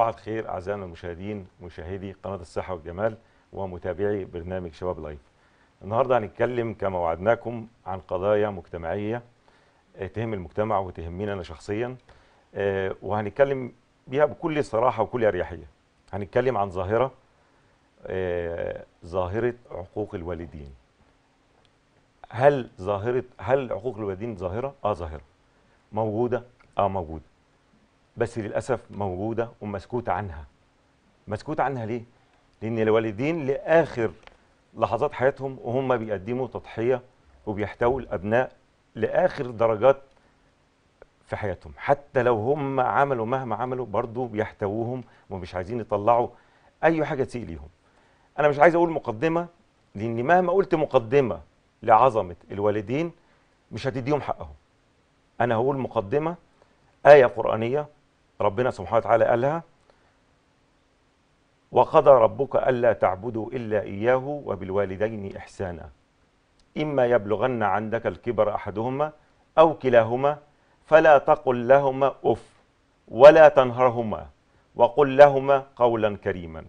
صباح الخير أعزائنا المشاهدين مشاهدي قناة الصحة والجمال ومتابعي برنامج شباب لايف النهاردة هنتكلم كما وعدناكم عن قضايا مجتمعية آه، تهم المجتمع وتهمني أنا شخصيا آه، وهنتكلم بها بكل صراحة وكل أريحية هنتكلم عن ظاهرة آه، ظاهرة عقوق الوالدين هل ظاهرة هل عقوق الوالدين ظاهرة؟ اه ظاهرة موجودة؟ اه موجودة بس للاسف موجوده ومسكوت عنها مسكوت عنها ليه لان الوالدين لاخر لحظات حياتهم وهم بيقدموا تضحيه وبيحتووا الابناء لاخر درجات في حياتهم حتى لو هم عملوا مهما عملوا برضه بيحتووهم ومش عايزين يطلعوا اي حاجه تسيء ليهم انا مش عايز اقول مقدمه لان مهما قلت مقدمه لعظمه الوالدين مش هتديهم حقهم انا هقول مقدمه ايه قرانيه ربنا سبحانه وتعالى قالها وقضى ربك ألا تعبدوا إلا إياه وبالوالدين إحسانا إما يبلغن عندك الكبر أحدهما أو كلاهما فلا تقل لهما أف ولا تنهرهما وقل لهما قولا كريما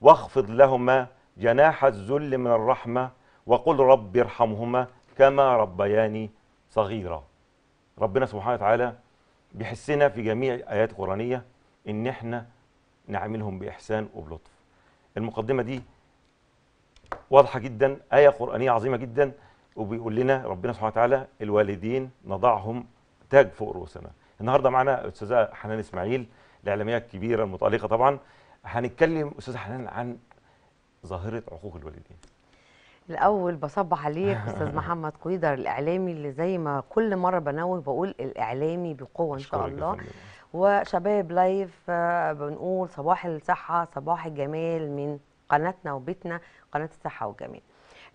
واخفض لهما جناح الذل من الرحمة وقل رب ارحمهما كما ربياني صغيرا ربنا سبحانه وتعالى بيحسنا في جميع آيات قرآنية إن إحنا نعاملهم بإحسان وبلطف المقدمة دي واضحة جدا آية قرآنية عظيمة جدا وبيقول لنا ربنا سبحانه وتعالى الوالدين نضعهم تاج فوق رؤوسنا النهارده معانا الاستاذه حنان اسماعيل الاعلاميه الكبيره المتالقه طبعا هنتكلم استاذه حنان عن ظاهره عقوق الوالدين الاول بصب عليك استاذ محمد كويدر الاعلامي اللي زي ما كل مره بنوه بقول الاعلامي بقوه ان شاء الله وشباب لايف آه، بنقول صباح الصحه صباح الجمال من قناتنا وبيتنا قناه الصحه والجمال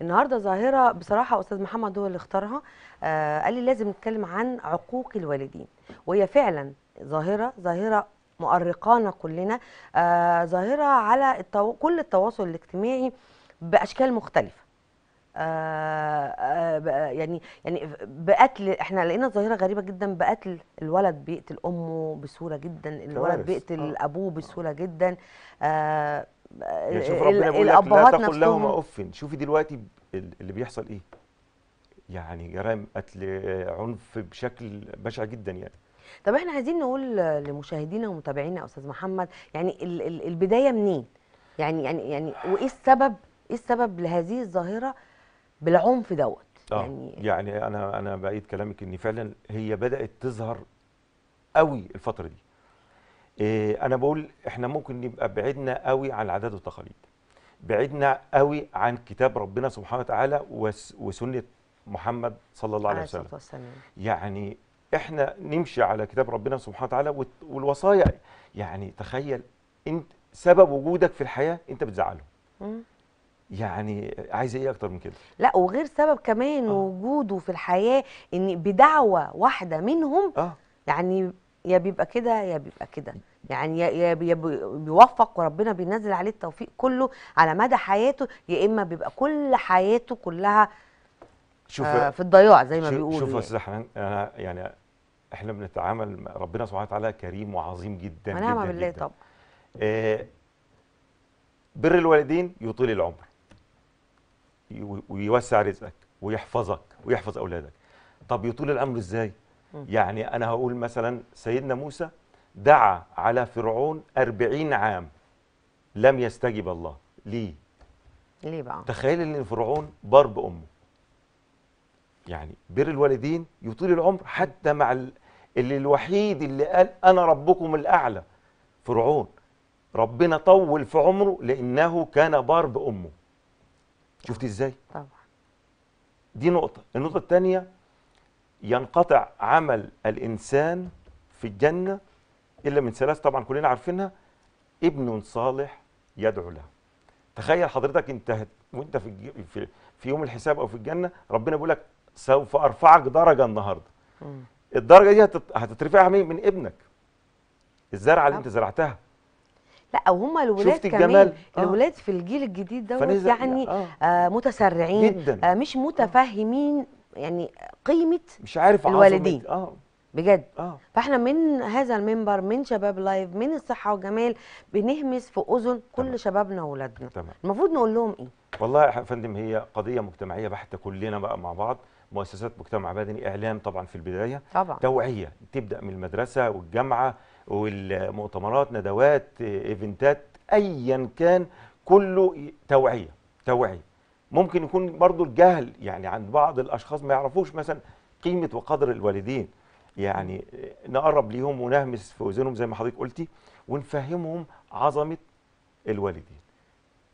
النهارده ظاهره بصراحه استاذ محمد هو اللي اختارها آه قال لي لازم نتكلم عن عقوق الوالدين وهي فعلا ظاهره ظاهره مؤرقانا كلنا آه ظاهره على التو... كل التواصل الاجتماعي باشكال مختلفه آه، آه، يعني يعني بقتل احنا لقينا ظاهره غريبه جدا بقتل الولد بيقتل امه بسهوله جدا الولد بيقتل آه. ابوه بسهوله جدا آه يعني شوف ربنا بيقول لك لا تقل لهما اف شوفي دلوقتي اللي بيحصل ايه يعني جرائم قتل عنف بشكل بشع جدا يعني طب احنا عايزين نقول لمشاهدينا ومتابعينا يا استاذ محمد يعني البدايه منين يعني يعني يعني وايه السبب ايه السبب لهذه الظاهره بالعنف دوت آه. يعني يعني انا انا بعيد كلامك ان فعلا هي بدات تظهر قوي الفتره دي إيه انا بقول احنا ممكن نبقى بعدنا قوي عن العادات والتقاليد بعدنا قوي عن كتاب ربنا سبحانه وتعالى وسنه محمد صلى الله عليه وسلم يعني احنا نمشي على كتاب ربنا سبحانه وتعالى والوصايا يعني تخيل انت سبب وجودك في الحياه انت بتزعلهم يعني عايزه ايه اكتر من كده لا وغير سبب كمان آه. وجوده في الحياه ان بدعوه واحده منهم آه. يعني يا بيبقى كده يا بيبقى كده يعني يا يا بيوفق وربنا بينزل عليه التوفيق كله على مدى حياته يا اما بيبقى كل حياته كلها شوف آه في الضياع زي ما بيقولوا شوف يا يعني. استاذ حنان انا يعني احنا بنتعامل ربنا سبحانه وتعالى كريم وعظيم جدا ونعم بالله طبعا آه بر الوالدين يطيل العمر ويوسع رزقك ويحفظك ويحفظ اولادك طب يطول الامر ازاي يعني انا هقول مثلا سيدنا موسى دعا على فرعون أربعين عام لم يستجب الله ليه ليه بقى تخيل ان فرعون بار بامه يعني بر الوالدين يطول العمر حتى مع اللي الوحيد اللي قال انا ربكم الاعلى فرعون ربنا طول في عمره لانه كان بار بامه شفتي ازاي طبعا دي نقطه النقطه الثانيه ينقطع عمل الانسان في الجنه الا من ثلاث طبعا كلنا عارفينها ابن صالح يدعو له تخيل حضرتك انت وانت في في, في يوم الحساب او في الجنه ربنا بيقول لك سوف ارفعك درجه النهارده الدرجه دي هتترفعها من ابنك الزرعه اللي انت زرعتها لا وهم الولاد كمان آه. الولاد في الجيل الجديد دوت يعني آه. آه متسرعين جدا. آه مش متفهمين يعني قيمه مش عارف الوالدين اه بجد آه. فاحنا من هذا المنبر من شباب لايف من الصحه والجمال بنهمس في اذن كل تمام. شبابنا واولادنا المفروض نقول لهم ايه والله يا فندم هي قضيه مجتمعيه بحته كلنا بقى مع بعض مؤسسات مجتمع مدني اعلام طبعا في البدايه طبعا توعيه تبدا من المدرسه والجامعه والمؤتمرات ندوات ايفنتات ايا كان كله توعيه توعيه ممكن يكون برضو الجهل يعني عند بعض الاشخاص ما يعرفوش مثلا قيمه وقدر الوالدين يعني نقرب ليهم ونهمس في اذنهم زي ما حضرتك قلتي ونفهمهم عظمه الوالدين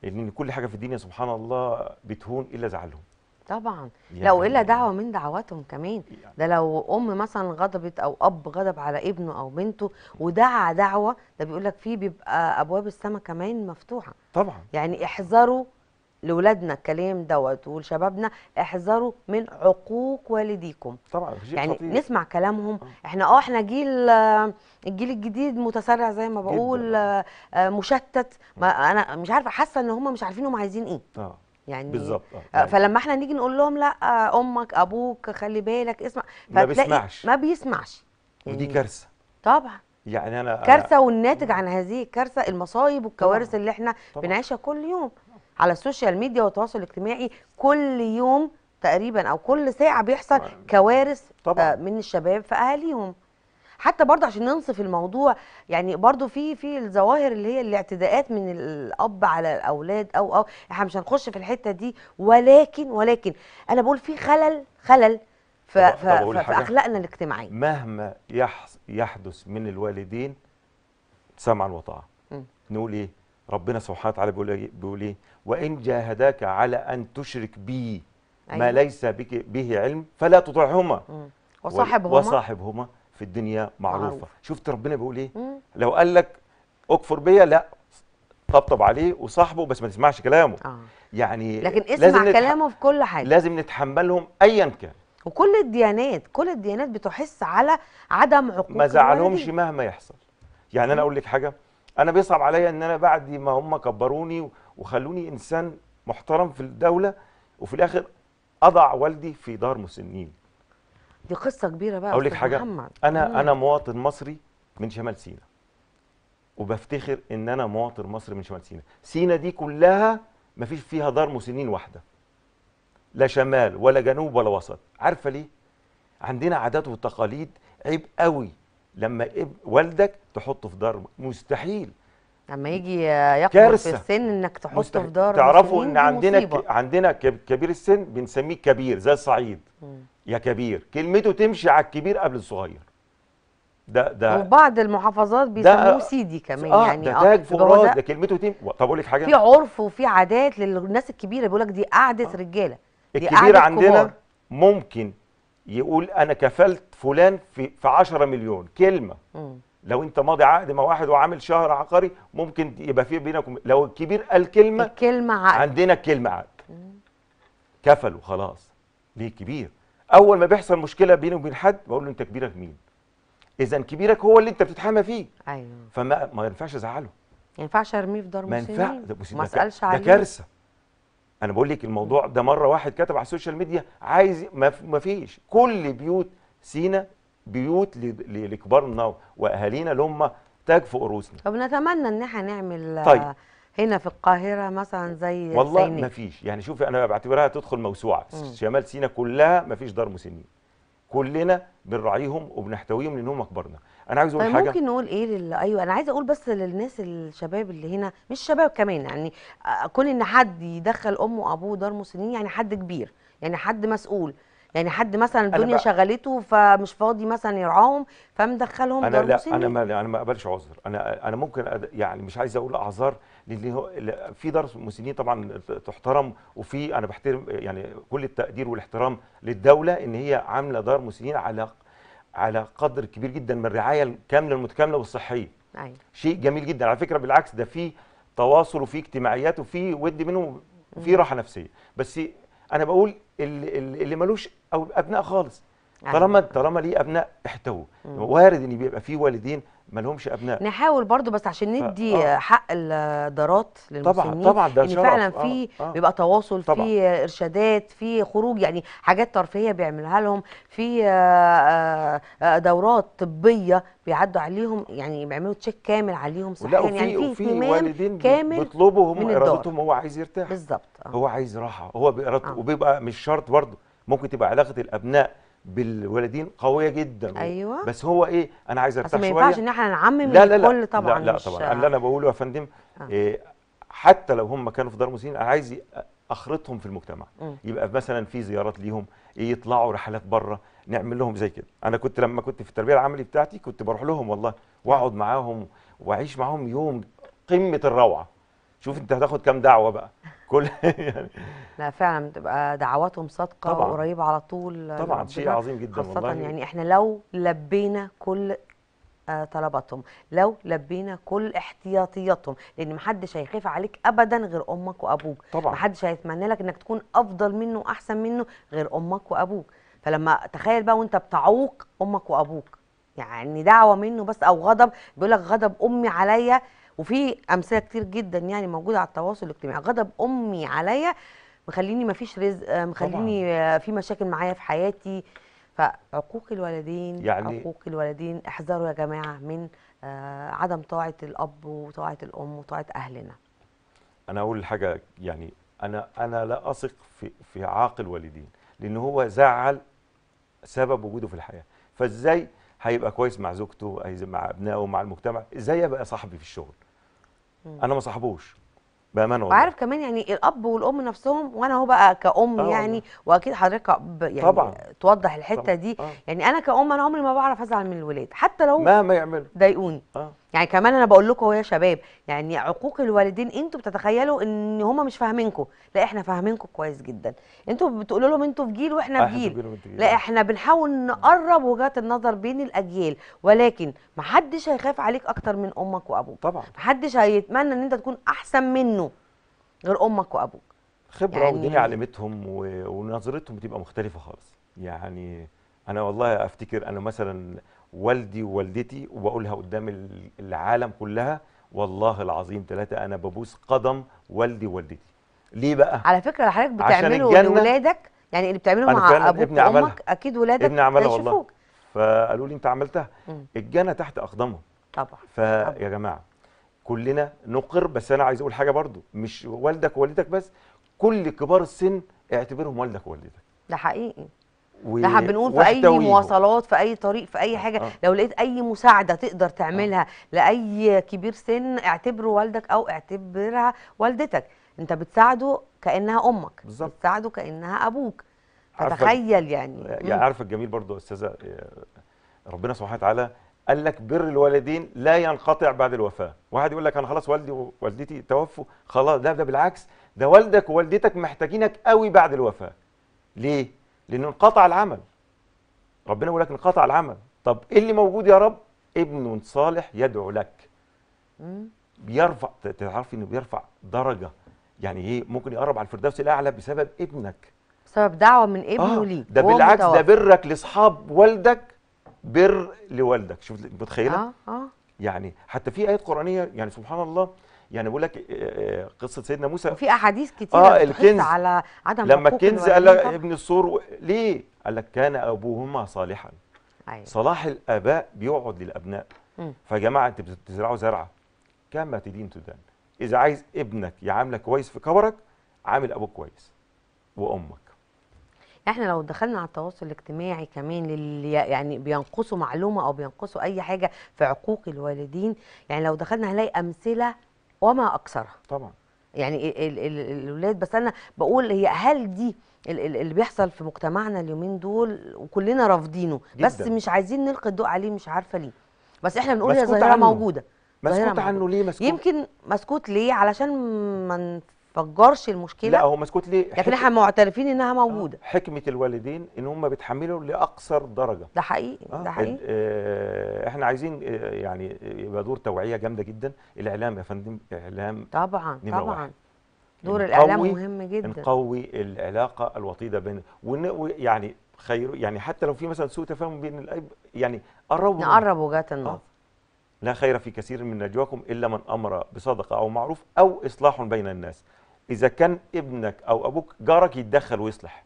لان كل حاجه في الدنيا سبحان الله بتهون الا زعلهم طبعا يعني لو الا دعوه من دعواتهم كمان ده لو ام مثلا غضبت او اب غضب على ابنه او بنته ودعا دعوه ده بيقول لك فيه بيبقى ابواب السماء كمان مفتوحه طبعا يعني احذروا لاولادنا الكلام دوت ولشبابنا احذروا من عقوق والديكم طبعا يعني خطير. نسمع كلامهم آه. احنا اه احنا جيل الجيل الجديد متسرع زي ما بقول آه، مشتت ما انا مش عارفه حاسه ان هم مش عارفين هم عايزين ايه طبعا. آه. يعني بالظبط آه. آه. فلما احنا نيجي نقول لهم لا آه، امك ابوك خلي بالك اسمع ما بيسمعش ما بيسمعش يعني ودي كارثه طبعا يعني انا كارثه والناتج عن هذه الكارثه المصايب والكوارث اللي احنا طبعا. بنعيشها كل يوم على السوشيال ميديا والتواصل الاجتماعي كل يوم تقريبا او كل ساعه بيحصل كوارث آه، طبعا. من الشباب في اهاليهم حتى برضه عشان ننصف الموضوع يعني برضه في في الظواهر اللي هي الاعتداءات من الاب على الاولاد او او احنا مش هنخش في الحته دي ولكن ولكن انا بقول في خلل خلل ف طب ف طب في اخلاقنا الاجتماعيه مهما يحدث من الوالدين سمعا وطاعه نقول ايه ربنا سبحانه وتعالى إيه؟ بيقول ايه وان جاهداك على ان تشرك بي ما أيوة. ليس بك به علم فلا تطعهما وصاحبهما وصاحبهما في الدنيا معروفه معروف. شفت ربنا بيقول ايه مم. لو قال لك اكفر بيا لا طبطب عليه وصاحبه بس ما تسمعش كلامه آه. يعني لكن اسمع لازم نتح... كلامه في كل حاجه لازم نتحملهم ايا كان وكل الديانات كل الديانات بتحس على عدم عقوق ما زعلهمش مهما يحصل يعني مم. انا اقول لك حاجه انا بيصعب عليا ان انا بعد ما هم كبروني وخلوني انسان محترم في الدوله وفي الاخر اضع والدي في دار مسنين دي قصه كبيره بقى اقول لك حاجه محمد. انا مم. انا مواطن مصري من شمال سينا وبفتخر ان انا مواطن مصري من شمال سينا سينا دي كلها ما فيش فيها دار مسنين واحده لا شمال ولا جنوب ولا وسط عارفه ليه عندنا عادات وتقاليد عيب قوي لما والدك تحطه في دار مستحيل لما يجي يكبر في السن انك تحطه مستحيل. في دار تعرفوا ان عندنا ك... عندنا كبير السن بنسميه كبير زي الصعيد يا كبير كلمته تمشي على الكبير قبل الصغير ده ده وبعض المحافظات بيسموه سيدي كمان آه يعني ده آه، تاج فوق ده, ده كلمته تم طب اقول لك حاجه في عرف وفي عادات للناس الكبيره بيقول لك دي قعده آه. رجاله دي الكبير قعدة عندنا كبار. ممكن يقول انا كفلت فلان في في 10 مليون كلمه م. لو انت ماضي عقد مع واحد وعامل شهر عقاري ممكن يبقى في بينكم لو الكبير قال كلمه الكلمه عقد عندنا كلمه عقد كفلوا خلاص ليه كبير اول ما بيحصل مشكله بيني وبين حد بقول له انت كبيرك مين اذا كبيرك هو اللي انت بتتحامى فيه ايوه فما ما ينفعش ازعله ما ينفعش ارميه في دار مسنين ما ينفعش ما اسالش عليه ده كارثه انا بقول لك الموضوع ده مره واحد كتب على السوشيال ميديا عايز ما فيش كل بيوت سينا بيوت لكبارنا واهالينا اللي هم تاج فوق رؤوسنا طب نتمنى ان احنا نعمل طيب هنا في القاهره مثلا زي والله ما فيش يعني شوفي انا بعتبرها تدخل موسوعه مم. شمال سينا كلها ما فيش دار مسنين كلنا بنراعيهم وبنحتويهم لانهم اكبرنا انا عايز اقول طيب حاجه ممكن نقول ايه لل... ايوه انا عايزه اقول بس للناس الشباب اللي هنا مش شباب كمان يعني كون ان حد يدخل امه وابوه دار مسنين يعني حد كبير يعني حد مسؤول يعني حد مثلا الدنيا شغلته فمش فاضي مثلا يرعاهم فمدخلهم دار لا مسنين انا ما انا ما اقبلش عذر انا انا ممكن أد... يعني مش عايز اقول اعذار اللي هو في دار مسنين طبعا تحترم وفي انا بحترم يعني كل التقدير والاحترام للدوله ان هي عامله دار مسنين على على قدر كبير جدا من الرعايه الكامله المتكامله والصحيه أيوة. شيء جميل جدا على فكره بالعكس ده في تواصل وفي اجتماعيات وفي ود منه وفي راحه نفسيه بس انا بقول اللي, اللي ملوش او ابناء خالص يعني. طالما طالما ليه ابناء احتووا وارد ان بيبقى في والدين ما لهمش ابناء نحاول برضو بس عشان آه، ندي آه. حق الدارات للمسنين طبعا طبعا ده ان فعلا في آه. آه. بيبقى تواصل طبعا. في ارشادات في خروج يعني حاجات ترفيهيه بيعملها لهم في آه، آه، دورات طبيه بيعدوا عليهم يعني بيعملوا تشيك كامل عليهم صحيا يعني في اهتمام كامل بيطلبوا هم ارادتهم هو عايز يرتاح بالظبط آه. هو عايز راحه هو بارادته آه. وبيبقى مش شرط برضه ممكن تبقى علاقه الابناء بالولدين قويه جدا ايوه بس هو ايه انا عايز ارتاح شويه ما ينفعش ان احنا نعمم لا لا لا الكل طبعا لا لا طبعا آه. اللي انا بقوله يا فندم آه. إيه حتى لو هم كانوا في دار مسنين انا عايز اخرطهم في المجتمع م. يبقى مثلا في زيارات ليهم إيه، يطلعوا رحلات بره نعمل لهم زي كده انا كنت لما كنت في التربيه العملي بتاعتي كنت بروح لهم والله واقعد معاهم واعيش معاهم يوم قمه الروعه شوف انت هتاخد كام دعوه بقى كل يعني لا فعلا بتبقى دعواتهم صادقه طبعا وقريبه على طول طبعا شيء عظيم جدا خاصة والله يعني احنا لو لبينا كل آه، طلباتهم لو لبينا كل احتياطياتهم لان محدش هيخاف عليك ابدا غير امك وابوك طبعا محدش هيتمنى لك انك تكون افضل منه واحسن منه غير امك وابوك فلما تخيل بقى وانت بتعوق امك وابوك يعني دعوه منه بس او غضب بيقول لك غضب امي عليا وفي امثله كتير جدا يعني موجوده على التواصل الاجتماعي غضب امي عليا مخليني ما فيش رزق آه، مخليني آه، في مشاكل معايا في حياتي فعقوق الوالدين يعني عقوق الوالدين احذروا يا جماعه من آه، عدم طاعه الاب وطاعه الام وطاعه اهلنا انا اقول حاجه يعني انا انا لا اثق في في عاقل والدين لان هو زعل سبب وجوده في الحياه فازاي هيبقى كويس مع زوجته مع ابنائه مع المجتمع ازاي ابقى صاحبي في الشغل انا ما صاحبوش بامانه والله وعارف كمان يعني الاب والام نفسهم وانا اهو بقى كأم آه يعني واكيد حضرتك يعني طبعا. توضح الحته طبعا. دي آه. يعني انا كأم انا عمري ما بعرف ازعل من الولاد حتى لو مهما يعملوا ضايقوني آه. يعني كمان انا بقول لكم يا شباب يعني عقوق الوالدين انتوا بتتخيلوا ان هم مش فاهمينكم لا احنا فاهمينكم كويس جدا انتوا بتقولوا لهم انتوا في جيل واحنا في جيل لا احنا بنحاول نقرب وجهات النظر بين الاجيال ولكن محدش هيخاف عليك اكتر من امك وابوك طبعا محدش هيتمنى ان انت تكون احسن منه غير امك وابوك خبره يعني والدنيا علمتهم ونظرتهم بتبقى مختلفه خالص يعني انا والله افتكر انا مثلا والدي ووالدتي وبقولها قدام العالم كلها والله العظيم ثلاثة أنا ببوس قدم والدي ووالدتي ليه بقى؟ على فكرة حضرتك بتعمله لولادك يعني اللي بتعمله مع أبوك وأمك عملها. أكيد ولادك ابن عملها والله فقالوا لي أنت عملتها الجنة تحت أقدامهم طبعا فيا جماعة كلنا نقر بس أنا عايز أقول حاجة برضو مش والدك ووالدتك بس كل كبار السن اعتبرهم والدك ووالدتك ده حقيقي و... ده بنقول في اي مواصلات في اي طريق في اي آه، حاجه آه. لو لقيت اي مساعده تقدر تعملها آه. لاي كبير سن اعتبره والدك او اعتبرها والدتك انت بتساعده كانها امك بالظبط بتساعده كانها ابوك تخيل يعني يعني عارف الجميل برضو استاذه آه، ربنا سبحانه وتعالى قال لك بر الوالدين لا ينقطع بعد الوفاه واحد يقول لك انا خلاص والدي ووالدتي توفوا خلاص ده ده بالعكس ده والدك ووالدتك محتاجينك قوي بعد الوفاه ليه لانه انقطع العمل ربنا بيقول لك انقطع العمل طب ايه اللي موجود يا رب ابن صالح يدعو لك بيرفع تعرفي انه بيرفع درجه يعني ايه ممكن يقرب على الفردوس الاعلى بسبب ابنك بسبب دعوه من ابنه آه ليك ده بالعكس متوفر. ده برك لاصحاب والدك بر لوالدك شوف متخيله آه آه. يعني حتى في ايات قرانيه يعني سبحان الله يعني بقول لك آه، آه، قصه سيدنا موسى وفي احاديث كتير آه الكنز على عدم لما الكنز قال ابن السور ليه؟ قال لك كان ابوهما صالحا أيوة. صلاح الاباء بيقعد للابناء م. فجماعه انت بتزرعوا زرعه كما تدين تدان اذا عايز ابنك يعاملك كويس في كبرك عامل ابوك كويس وامك احنا لو دخلنا على التواصل الاجتماعي كمان للي يعني بينقصوا معلومه او بينقصوا اي حاجه في عقوق الوالدين يعني لو دخلنا هنلاقي امثله وما اكثرها طبعا يعني الولاد بس انا بقول هي هل دي اللي بيحصل في مجتمعنا اليومين دول وكلنا رافضينه بس مش عايزين نلقي الضوء عليه مش عارفه ليه بس احنا بنقول هي ظاهره موجوده مسكوت عنه ليه مسكوت يمكن مسكوت ليه علشان ما فجرش المشكله لا هو مسكوت ليه لكن يعني احنا معترفين انها موجوده آه، حكمه الوالدين ان هم بيتحملوا لاقصر درجه ده حقيقي آه. ده حقيقي آه احنا عايزين آه، يعني يبقى دور توعيه جامده جدا الاعلام يا فندم اعلام طبعا طبعا واحد. دور الاعلام مهم جدا نقوي العلاقه الوطيده بين يعني خير يعني حتى لو في مثلا سوء تفاهم بين الاب يعني قربوا نقرب وجهات النظر آه. لا خير في كثير من نجواكم إلا من أمر بصدقة أو معروف أو إصلاح بين الناس اذا كان ابنك او ابوك جارك يتدخل ويصلح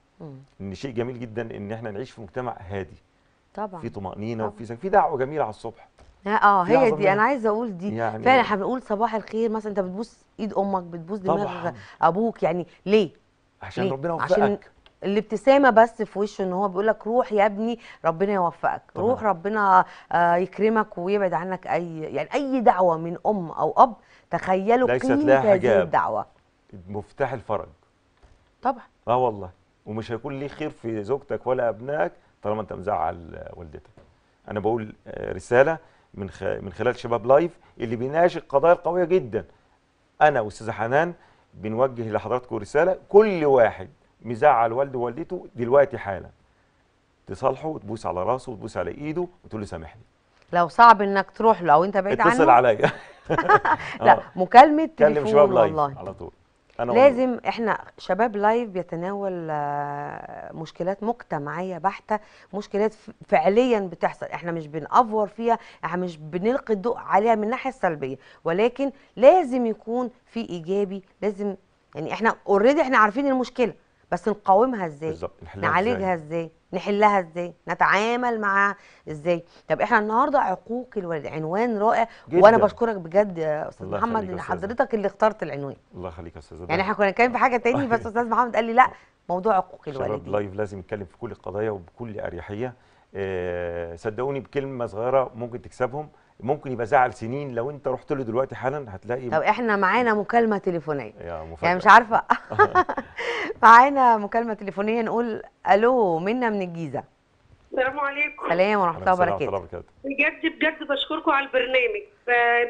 ان شيء جميل جدا ان احنا نعيش في مجتمع هادي طبعا في طمانينه وفي في دعوه جميله على الصبح اه هي دي انا عايزه اقول دي يعني فعلا احنا بنقول صباح الخير مثلا انت بتبوس ايد امك بتبوس دماغ ابوك يعني ليه عشان ليه؟ ربنا يوفقك عشان الابتسامه بس في وشه ان هو بيقول لك روح يا ابني ربنا يوفقك طبعا. روح ربنا آه يكرمك ويبعد عنك اي يعني اي دعوه من ام او اب تخيلوا قيمه هذه الدعوه مفتاح الفرج طبعا اه والله ومش هيكون ليه خير في زوجتك ولا ابنائك طالما انت مزعل والدتك انا بقول آه، رساله من من خلال شباب لايف اللي بيناقش القضايا القويه جدا انا واستاذه حنان بنوجه لحضراتكم رساله كل واحد مزعل والده ووالدته دلوقتي حالا تصالحه وتبوس على راسه وتبوس على ايده وتقول له سامحني لو صعب انك تروح له او انت بعيد عنه اتصل عليا لا آه. مكالمه تليفون والله على طول أنا لازم احنا شباب لايف بيتناول آه، مشكلات مجتمعيه بحته مشكلات فعليا بتحصل احنا مش بنأفور فيها احنا مش بنلقي الضوء عليها من الناحيه السلبيه ولكن لازم يكون في ايجابي لازم يعني احنا اوريدي احنا عارفين المشكله بس نقاومها ازاي بالظبط نعالجها ازاي, إزاي. نحلها ازاي نتعامل معاها ازاي طب احنا النهارده عقوق الوالد عنوان رائع جدا. وانا بشكرك بجد يا استاذ محمد ان حضرتك اللي اخترت العنوان الله يخليك يا استاذ يعني احنا كنا بنتكلم في حاجه تاني بس استاذ محمد قال لي لا موضوع عقوق الوالدين لايف لازم نتكلم في كل القضايا وبكل اريحيه آه، صدقوني بكلمه صغيره ممكن تكسبهم ممكن يبقى زعل سنين لو انت رحت له دلوقتي حالا هتلاقي طب احنا معانا مكالمه تليفونيه يعني مش عارفه معانا مكالمه تليفونيه نقول الو منا من الجيزه السلام عليكم سلام ورحمه الله وبركاته بجد بجد بشكركم على البرنامج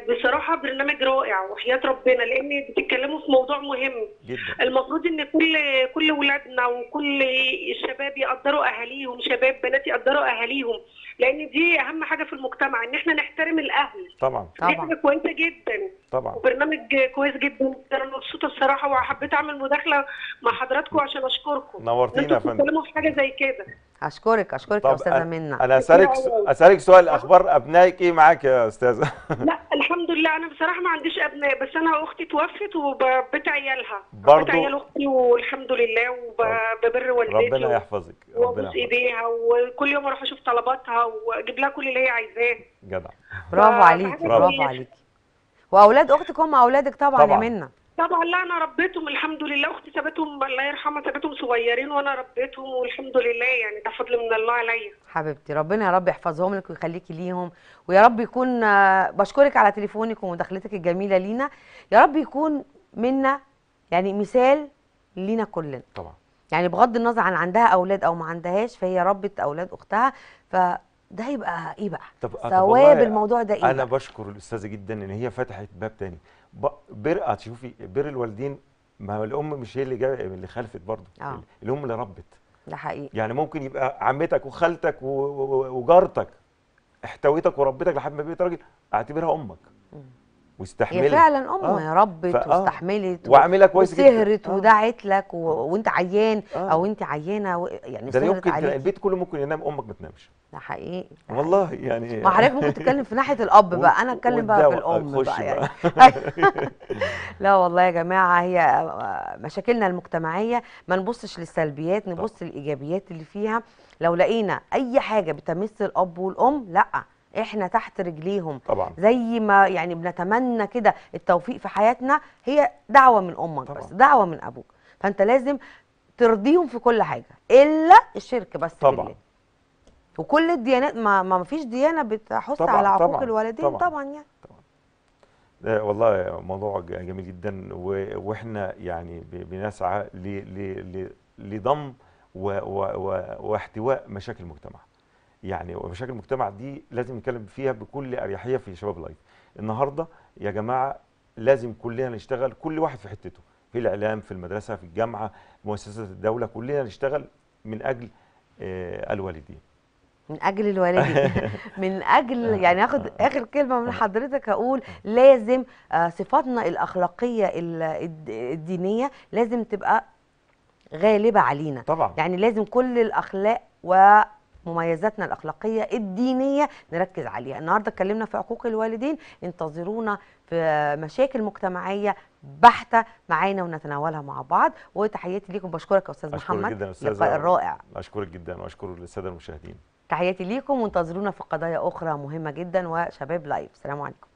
بصراحه برنامج رائع وحياه ربنا لان بتتكلموا في موضوع مهم جدا. المفروض ان كل كل ولادنا وكل الشباب يقدروا اهاليهم شباب بنات يقدروا اهاليهم لان دي اهم حاجه في المجتمع ان احنا نحترم الاهل طبعا طبعا حاجه كويسه جدا طبعا وبرنامج كويس جدا انا مبسوطه الصراحه وحبيت اعمل مداخله مع حضراتكم عشان اشكركم نورتينا يا فندم بتتكلموا في حاجه زي كده اشكرك اشكرك يا استاذه منى انا اسالك اسالك سؤال اخبار ابنائك ايه معاك يا استاذه لا الحمد لله انا بصراحه ما عنديش ابناء بس انا اختي توفت وبربيت عيالها برضو ربيت عيال اختي والحمد لله وببر والدتي ربنا يحفظك ربنا يحفظك ايديها وكل يوم اروح اشوف طلباتها واجيب لها كل اللي هي عايزاه جدع برافو عليك برافو عليك واولاد اختك هم اولادك طبعا, طبعا. يا منى طبعا لا انا ربيتهم الحمد لله واختي سابتهم الله يرحمها سابتهم صغيرين وانا ربيتهم والحمد لله يعني ده فضل من الله عليا حبيبتي ربنا يا رب يحفظهم لك ويخليكي ليهم ويا رب يكون آه، بشكرك على تليفونك ومداخلتك الجميله لينا يا رب يكون منا يعني مثال لينا كلنا طبعا يعني بغض النظر عن عندها اولاد او ما عندهاش فهي ربت اولاد اختها ف ده هيبقى ايه بقى؟ طب ثواب الموضوع ده ايه؟ انا بشكر الاستاذه جدا ان هي فتحت باب تاني بر آه، شوفي بر الوالدين ما الام مش هي اللي جاب اللي خلفت برضه آه. الام اللي ربت ده حقيقي يعني ممكن يبقى عمتك وخالتك وجارتك احتويتك وربتك لحد ما بقيت راجل اعتبرها امك م. واستحملت هي فعلا امه آه. يا ربت آه. واستحملت وعامله كويس جدا وسهرت آه. ودعت لك و... وانت عيان آه. او انت عيانه و... يعني ده يمكن عليك. البيت كله ممكن ينام امك ما تنامش ده حقيقي والله يعني ما حضرتك ممكن تتكلم في ناحيه الاب بقى انا اتكلم بقى في الام بقى, يعني. بقى. لا والله يا جماعه هي مشاكلنا المجتمعيه ما نبصش للسلبيات نبص للايجابيات اللي فيها لو لقينا اي حاجه بتمس الاب والام لا احنا تحت رجليهم طبعا زي ما يعني بنتمنى كده التوفيق في حياتنا هي دعوه من امك طبعا. بس دعوه من ابوك فانت لازم ترضيهم في كل حاجه الا الشرك بس طبعا بالله. وكل الديانات ما ما فيش ديانه بتحث على عقوق طبعًا الوالدين طبعا, طبعًا يعني طبعا. ده والله موضوع جميل جدا واحنا يعني بنسعى لضم واحتواء مشاكل المجتمع يعني ومشاكل المجتمع دي لازم نتكلم فيها بكل اريحيه في شباب لايف النهارده يا جماعه لازم كلنا نشتغل كل واحد في حتته في الاعلام في المدرسه في الجامعه في مؤسسات الدوله كلنا نشتغل من اجل آه الوالدين من اجل الوالدين من اجل يعني اخد اخر كلمه من حضرتك هقول لازم آه صفاتنا الاخلاقيه الدينيه لازم تبقى غالبه علينا طبعا يعني لازم كل الاخلاق و مميزاتنا الاخلاقيه الدينيه نركز عليها النهارده اتكلمنا في حقوق الوالدين انتظرونا في مشاكل مجتمعيه بحته معانا ونتناولها مع بعض وتحياتي ليكم بشكرك أستاذ استاذ محمد لقاء الرائع اشكرك جدا واشكر الساده المشاهدين تحياتي ليكم وانتظرونا في قضايا اخرى مهمه جدا وشباب لايف سلام عليكم